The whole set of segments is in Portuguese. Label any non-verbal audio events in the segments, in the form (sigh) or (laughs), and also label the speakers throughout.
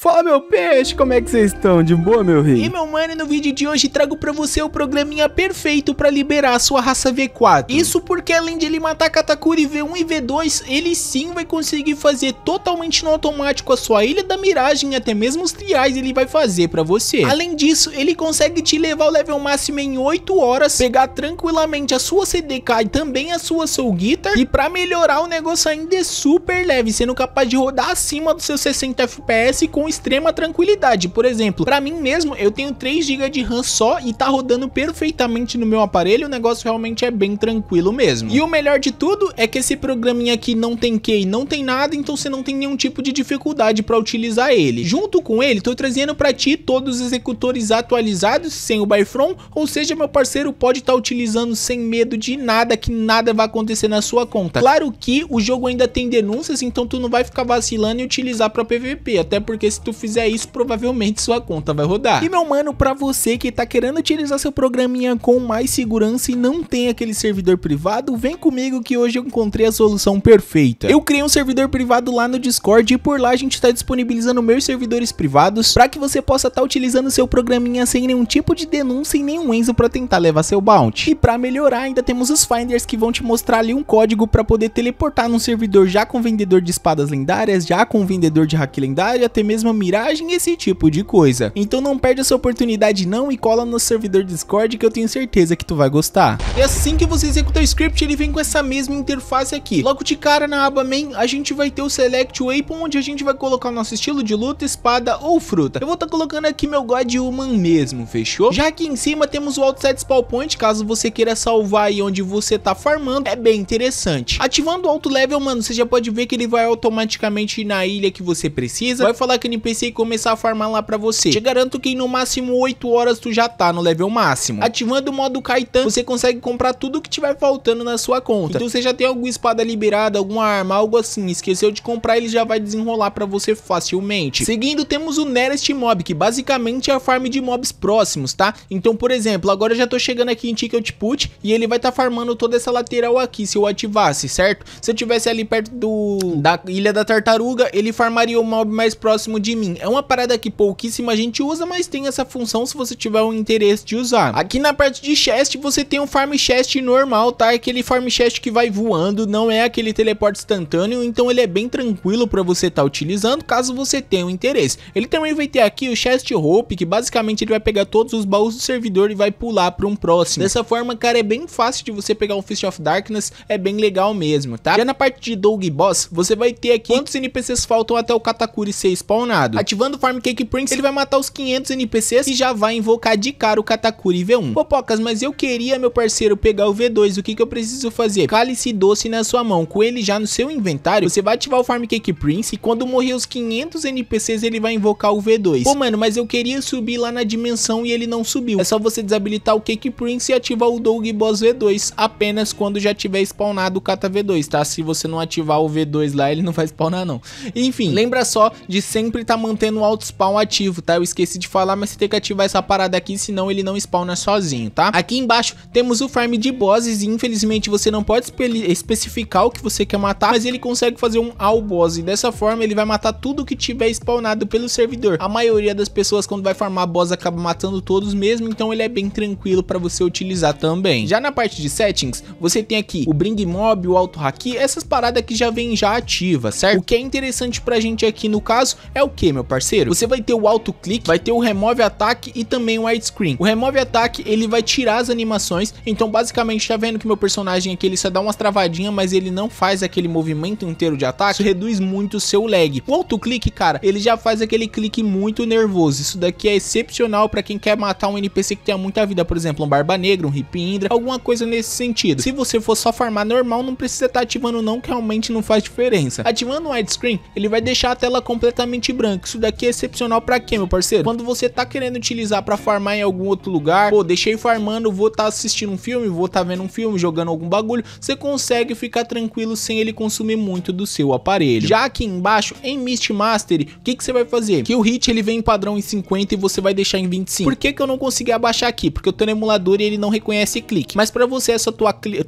Speaker 1: Fala meu peixe, como é que vocês estão? De boa, meu rei? E meu mano, no vídeo de hoje trago pra você o programinha perfeito pra liberar a sua raça V4. Isso porque além de ele matar Katakuri V1 e V2, ele sim vai conseguir fazer totalmente no automático a sua Ilha da Miragem e até mesmo os triais ele vai fazer pra você. Além disso, ele consegue te levar ao level máximo em 8 horas, pegar tranquilamente a sua CDK e também a sua Soul Guitar, e pra melhorar o negócio ainda é super leve, sendo capaz de rodar acima dos seus 60 FPS com extrema tranquilidade. Por exemplo, para mim mesmo, eu tenho 3 GB de RAM só e tá rodando perfeitamente no meu aparelho, o negócio realmente é bem tranquilo mesmo. E o melhor de tudo é que esse programinha aqui não tem key, não tem nada, então você não tem nenhum tipo de dificuldade para utilizar ele. Junto com ele, tô trazendo para ti todos os executores atualizados sem o Byfrom, ou seja, meu parceiro pode estar tá utilizando sem medo de nada, que nada vai acontecer na sua conta. Claro que o jogo ainda tem denúncias, então tu não vai ficar vacilando e utilizar para PVP, até porque se tu fizer isso, provavelmente sua conta vai rodar. E meu mano, pra você que tá querendo utilizar seu programinha com mais segurança e não tem aquele servidor privado, vem comigo que hoje eu encontrei a solução perfeita. Eu criei um servidor privado lá no Discord e por lá a gente tá disponibilizando meus servidores privados para que você possa estar tá utilizando seu programinha sem nenhum tipo de denúncia e nenhum Enzo para tentar levar seu bounty. E para melhorar, ainda temos os finders que vão te mostrar ali um código para poder teleportar num servidor já com vendedor de espadas lendárias, já com vendedor de hack lendário, até mesmo mesma miragem e esse tipo de coisa. Então não perde essa oportunidade não e cola no servidor Discord que eu tenho certeza que tu vai gostar. E assim que você executa o script, ele vem com essa mesma interface aqui. Logo de cara na aba main, a gente vai ter o select weapon, onde a gente vai colocar o nosso estilo de luta, espada ou fruta. Eu vou estar tá colocando aqui meu God Human mesmo, fechou? Já aqui em cima temos o Outset Spawn Point, caso você queira salvar aí onde você tá farmando, é bem interessante. Ativando o Auto Level, mano, você já pode ver que ele vai automaticamente na ilha que você precisa, vai falar que ele NPC e começar a farmar lá pra você. Te garanto que em no máximo 8 horas tu já tá no level máximo. Ativando o modo Kaitan, você consegue comprar tudo que tiver faltando na sua conta. Então você já tem alguma espada liberada, alguma arma, algo assim. Esqueceu de comprar, ele já vai desenrolar pra você facilmente. Seguindo, temos o Nearest Mob, que basicamente é a farm de mobs próximos, tá? Então, por exemplo, agora eu já tô chegando aqui em Ticket Put e ele vai tá farmando toda essa lateral aqui, se eu ativasse, certo? Se eu tivesse ali perto do da Ilha da Tartaruga, ele farmaria o mob mais próximo de é uma parada que pouquíssima gente usa, mas tem essa função se você tiver o um interesse de usar. Aqui na parte de chest, você tem um farm chest normal, tá? Aquele farm chest que vai voando, não é aquele teleporte instantâneo, então ele é bem tranquilo para você estar tá utilizando, caso você tenha um interesse. Ele também vai ter aqui o chest rope, que basicamente ele vai pegar todos os baús do servidor e vai pular para um próximo. Dessa forma, cara, é bem fácil de você pegar um Fist of Darkness, é bem legal mesmo, tá? Já na parte de Dog Boss, você vai ter aqui quantos NPCs faltam até o Katakuri ser spawnar. Ativando o Farm Cake Prince, ele vai matar os 500 NPCs e já vai invocar de cara o Katakuri V1. Popocas, mas eu queria, meu parceiro, pegar o V2, o que que eu preciso fazer? Cálice doce na sua mão, com ele já no seu inventário, você vai ativar o Farm Cake Prince e quando morrer os 500 NPCs, ele vai invocar o V2. Pô, mano, mas eu queria subir lá na dimensão e ele não subiu. É só você desabilitar o Cake Prince e ativar o Dog Boss V2, apenas quando já tiver spawnado o Kata V2, tá? Se você não ativar o V2 lá, ele não vai spawnar não. Enfim, lembra só de sempre sempre tá mantendo o auto spawn ativo, tá? Eu esqueci de falar, mas você tem que ativar essa parada aqui, senão ele não spawna sozinho, tá? Aqui embaixo temos o farm de bosses e infelizmente você não pode espe especificar o que você quer matar, mas ele consegue fazer um all boss e dessa forma ele vai matar tudo que tiver spawnado pelo servidor. A maioria das pessoas quando vai farmar boss acaba matando todos mesmo, então ele é bem tranquilo para você utilizar também. Já na parte de settings, você tem aqui o bring mob, o auto haki, essas paradas que já vêm já ativas, certo? O que é interessante pra gente aqui no caso é o o que, meu parceiro? Você vai ter o alto clique, vai ter o remove ataque e também o widescreen. O remove ataque, ele vai tirar as animações, então basicamente tá vendo que meu personagem aqui, ele só dá umas travadinhas, mas ele não faz aquele movimento inteiro de ataque, isso reduz muito o seu lag. O alto clique, cara, ele já faz aquele clique muito nervoso, isso daqui é excepcional pra quem quer matar um NPC que tenha muita vida, por exemplo, um Barba Negra, um Hip Indra, alguma coisa nesse sentido. Se você for só farmar normal, não precisa estar tá ativando não, que realmente não faz diferença. Ativando o widescreen, ele vai deixar a tela completamente isso daqui é excepcional pra quê, meu parceiro? Quando você tá querendo utilizar pra farmar em algum outro lugar, pô, deixei farmando, vou tá assistindo um filme, vou tá vendo um filme, jogando algum bagulho, você consegue ficar tranquilo sem ele consumir muito do seu aparelho. Já aqui embaixo, em Mist Mastery, o que que você vai fazer? Que o hit ele vem em padrão em 50 e você vai deixar em 25. Por que que eu não consegui abaixar aqui? Porque eu tô no emulador e ele não reconhece clique. Mas pra você é só tu,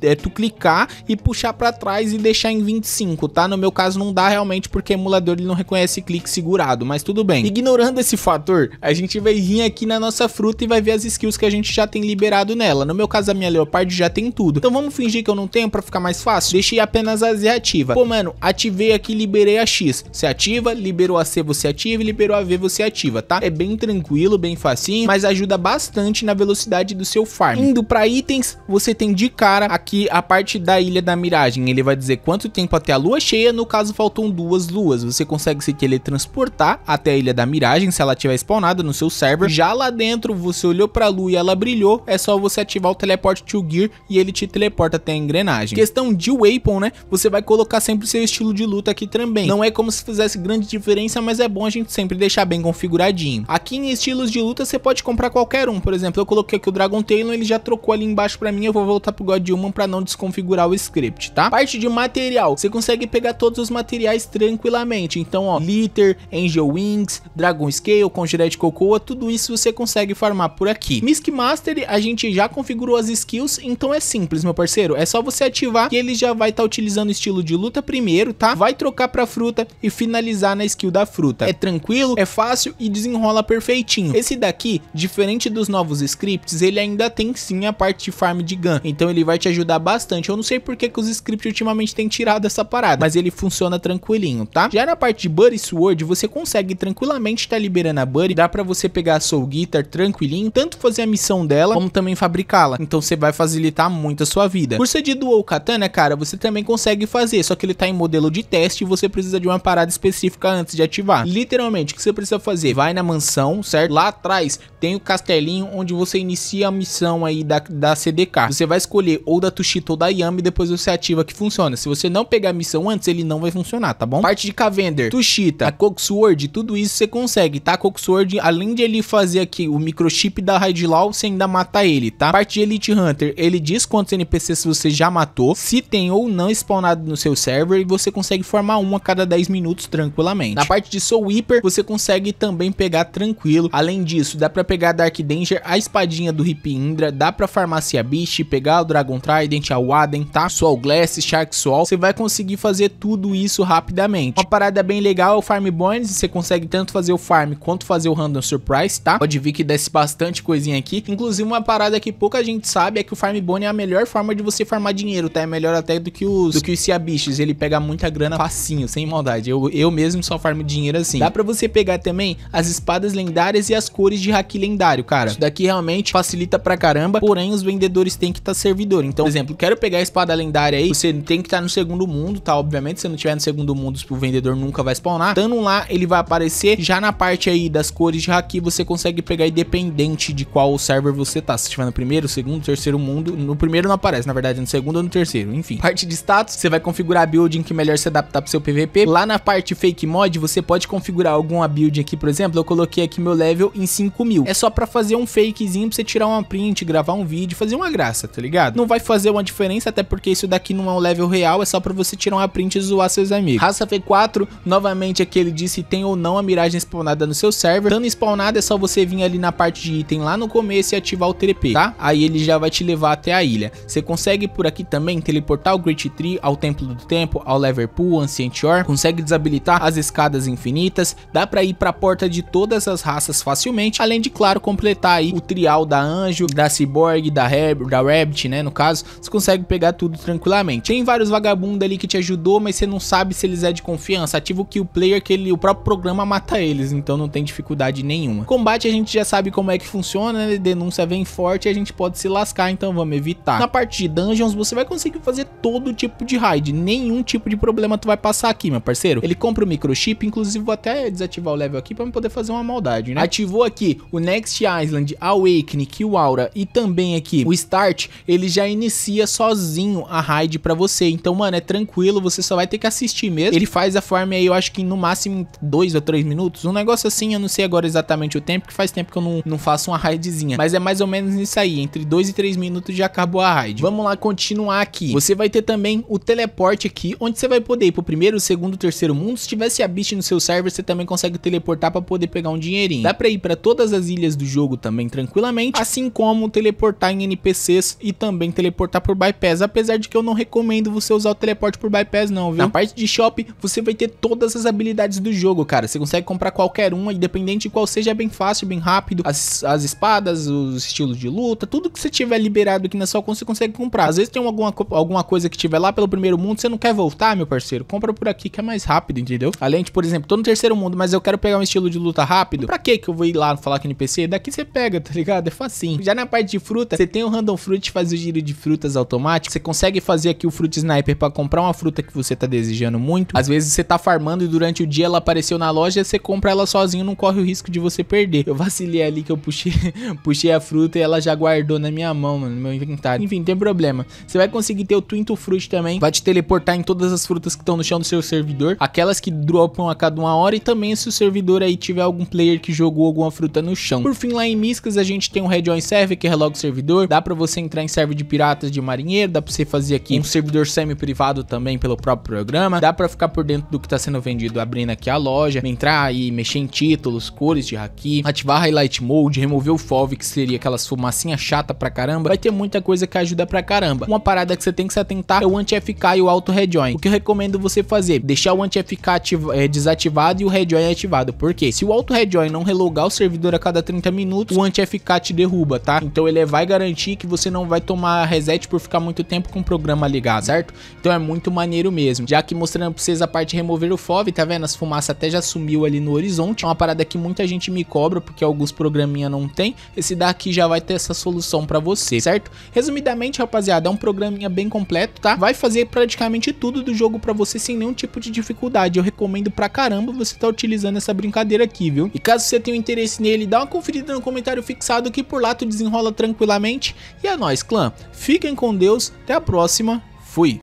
Speaker 1: é, tu clicar e puxar pra trás e deixar em 25, tá? No meu caso não dá realmente porque o emulador ele não reconhece clique seguro mas tudo bem. Ignorando esse fator, a gente vai vir aqui na nossa fruta e vai ver as skills que a gente já tem liberado nela. No meu caso, a minha Leopard já tem tudo. Então vamos fingir que eu não tenho pra ficar mais fácil? Deixei apenas a Z ativa. Pô, mano, ativei aqui liberei a X. Você ativa, liberou a C, você ativa e liberou a V, você ativa, tá? É bem tranquilo, bem facinho, mas ajuda bastante na velocidade do seu farm. Indo pra itens, você tem de cara aqui a parte da Ilha da Miragem. Ele vai dizer quanto tempo até a lua cheia, no caso faltam duas luas. Você consegue se teletransportar teleportar até a Ilha da Miragem, se ela tiver spawnada no seu server. Já lá dentro, você olhou a lua e ela brilhou, é só você ativar o teleporte to gear e ele te teleporta até a engrenagem. Questão de weapon, né? Você vai colocar sempre seu estilo de luta aqui também. Não é como se fizesse grande diferença, mas é bom a gente sempre deixar bem configuradinho. Aqui em estilos de luta, você pode comprar qualquer um. Por exemplo, eu coloquei aqui o Dragon tail ele já trocou ali embaixo para mim, eu vou voltar pro God Human para não desconfigurar o script, tá? Parte de material, você consegue pegar todos os materiais tranquilamente. Então, ó, litter Angel Wings, Dragon Scale, Conjurete Cocoa, tudo isso você consegue farmar por aqui. Misk Mastery, a gente já configurou as skills, então é simples, meu parceiro. É só você ativar que ele já vai estar tá utilizando o estilo de luta primeiro, tá? Vai trocar pra fruta e finalizar na skill da fruta. É tranquilo, é fácil e desenrola perfeitinho. Esse daqui, diferente dos novos scripts, ele ainda tem sim a parte de farm de gun, então ele vai te ajudar bastante. Eu não sei porque que os scripts ultimamente têm tirado essa parada, mas ele funciona tranquilinho, tá? Já na parte de Buddy Sword, você você consegue tranquilamente estar tá liberando a Buddy, dá pra você pegar a Soul Guitar tranquilinho, tanto fazer a missão dela, como também fabricá-la. Então você vai facilitar muito a sua vida. Por ser de Dual Katana, cara, você também consegue fazer, só que ele tá em modelo de teste e você precisa de uma parada específica antes de ativar. Literalmente, o que você precisa fazer? Vai na mansão, certo? Lá atrás tem o castelinho onde você inicia a missão aí da, da CDK. Você vai escolher ou da Tushita ou da Yami, depois você ativa que funciona. Se você não pegar a missão antes, ele não vai funcionar, tá bom? Parte de Cavender, Tushita, a Sword, tudo isso você consegue, tá? Coco Sword, além de ele fazer aqui o microchip da Law, você ainda mata ele, tá? A parte de Elite Hunter, ele diz quantos NPCs você já matou, se tem ou não spawnado no seu server e você consegue formar um a cada 10 minutos tranquilamente. Na parte de Soul Weeper, você consegue também pegar tranquilo. Além disso, dá pra pegar Dark Danger, a espadinha do Hip Indra, dá pra farmácia Beast, pegar o Dragon Trident, a Waden, tá? Soul Glass, Shark Soul, você vai conseguir fazer tudo isso rapidamente. Uma parada bem legal é o Farm Boy Mines, você consegue tanto fazer o farm quanto fazer o random surprise, tá? Pode vir que desce bastante coisinha aqui. Inclusive, uma parada que pouca gente sabe é que o farm bone é a melhor forma de você farmar dinheiro, tá? É melhor até do que os, do que os Ciabiches. Ele pega muita grana facinho, sem maldade. Eu, eu mesmo só farmo dinheiro assim. Dá pra você pegar também as espadas lendárias e as cores de haki lendário, cara. Isso daqui realmente facilita pra caramba, porém os vendedores têm que estar tá servidor. Então, por exemplo, quero pegar a espada lendária aí, você tem que estar tá no segundo mundo, tá? Obviamente, se não tiver no segundo mundo, o vendedor nunca vai spawnar. Estando lá, ele vai aparecer. Já na parte aí das cores de haki, você consegue pegar independente de qual server você tá. Se estiver no primeiro, segundo, terceiro mundo. No primeiro não aparece, na verdade, no segundo ou no terceiro. Enfim, parte de status, você vai configurar a build em que melhor se adaptar pro seu PVP. Lá na parte fake mod, você pode configurar alguma build aqui, por exemplo, eu coloquei aqui meu level em 5000. É só pra fazer um fakezinho, pra você tirar uma print, gravar um vídeo, fazer uma graça, tá ligado? Não vai fazer uma diferença, até porque isso daqui não é um level real, é só pra você tirar uma print e zoar seus amigos. Raça V4, novamente aquele de se tem ou não a miragem spawnada no seu server. Estando spawnada é só você vir ali na parte de item lá no começo e ativar o TP, tá? Aí ele já vai te levar até a ilha. Você consegue por aqui também teleportar o Great Tree ao Templo do Tempo, ao Leverpool, Ancient Ore. Consegue desabilitar as escadas infinitas. Dá pra ir pra porta de todas as raças facilmente. Além de, claro, completar aí o trial da Anjo, da Cyborg, da, Rab da Rabbit, né? No caso, você consegue pegar tudo tranquilamente. Tem vários vagabundos ali que te ajudou, mas você não sabe se eles é de confiança. Ativa o Kill Player que ele, o próprio programa mata eles, então não tem dificuldade nenhuma. Combate a gente já sabe como é que funciona, né? denúncia vem forte e a gente pode se lascar, então vamos evitar. Na parte de dungeons, você vai conseguir fazer todo tipo de raid, nenhum tipo de problema tu vai passar aqui, meu parceiro. Ele compra o microchip, inclusive vou até desativar o level aqui pra poder fazer uma maldade, né? Ativou aqui o Next Island, Awakening, o Aura e também aqui o Start, ele já inicia sozinho a raid pra você. Então, mano, é tranquilo, você só vai ter que assistir mesmo. Ele faz a farm aí, eu acho que no máximo em dois ou três minutos. Um negócio assim, eu não sei agora exatamente o tempo, que faz tempo que eu não, não faço uma raidzinha. Mas é mais ou menos isso aí, entre dois e três minutos já acabou a raid. Vamos lá continuar aqui. Você vai ter também o teleporte aqui, onde você vai poder ir pro primeiro, segundo, terceiro mundo. Se tivesse a Beast no seu server, você também consegue teleportar pra poder pegar um dinheirinho. Dá pra ir pra todas as ilhas do jogo também tranquilamente, assim como teleportar em NPCs e também teleportar por bypass. Apesar de que eu não recomendo você usar o teleporte por bypass não, viu? Na parte de shop, você vai ter todas as habilidades do jogo jogo, cara. Você consegue comprar qualquer um, independente de qual seja, é bem fácil, bem rápido. As, as espadas, os estilos de luta, tudo que você tiver liberado aqui na sua conta, você consegue comprar. Às vezes tem alguma, alguma coisa que tiver lá pelo primeiro mundo, você não quer voltar, meu parceiro? Compra por aqui que é mais rápido, entendeu? Além de, por exemplo, tô no terceiro mundo, mas eu quero pegar um estilo de luta rápido. Pra que que eu vou ir lá falar no PC Daqui você pega, tá ligado? É facinho. Já na parte de fruta, você tem o Random Fruit, faz o giro de frutas automático. Você consegue fazer aqui o Fruit Sniper pra comprar uma fruta que você tá desejando muito. Às vezes você tá farmando e durante o dia ela aparece apareceu na loja, você compra ela sozinho, não corre o risco de você perder. Eu vacilei ali que eu puxei, (laughs) puxei a fruta e ela já guardou na minha mão, mano, no meu inventário. Enfim, tem problema. Você vai conseguir ter o Twinto Fruit também, vai te teleportar em todas as frutas que estão no chão do seu servidor, aquelas que dropam a cada uma hora e também se o servidor aí tiver algum player que jogou alguma fruta no chão. Por fim, lá em Miscas a gente tem um Rejoin Server, que é logo servidor, dá pra você entrar em server de piratas, de marinheiro, dá pra você fazer aqui um servidor semi-privado também pelo próprio programa, dá pra ficar por dentro do que tá sendo vendido abrindo aqui a loja, entrar e mexer em títulos, cores de haki, ativar Highlight Mode, remover o FOV, que seria aquelas fumacinha chata pra caramba, vai ter muita coisa que ajuda pra caramba. Uma parada que você tem que se atentar é o anti-FK e o auto-rejoin. O que eu recomendo você fazer? Deixar o anti-FK é, eh, desativado e o rejoin ativado. Por quê? Se o auto-rejoin não relogar o servidor a cada 30 minutos, o anti-FK te derruba, tá? Então ele é, vai garantir que você não vai tomar reset por ficar muito tempo com o programa ligado, certo? Então é muito maneiro mesmo. Já que mostrando pra vocês a parte de remover o FOV, tá vendo? As fumaças até já sumiu ali no horizonte. É uma parada que muita gente me cobra porque alguns programinha não tem. Esse daqui já vai ter essa solução para você, certo? Resumidamente, rapaziada, é um programinha bem completo, tá? Vai fazer praticamente tudo do jogo para você sem nenhum tipo de dificuldade. Eu recomendo pra caramba você tá utilizando essa brincadeira aqui, viu? E caso você tenha um interesse nele, dá uma conferida no comentário fixado que por lá tu desenrola tranquilamente. E é nóis, clã. Fiquem com Deus, até a próxima. Fui!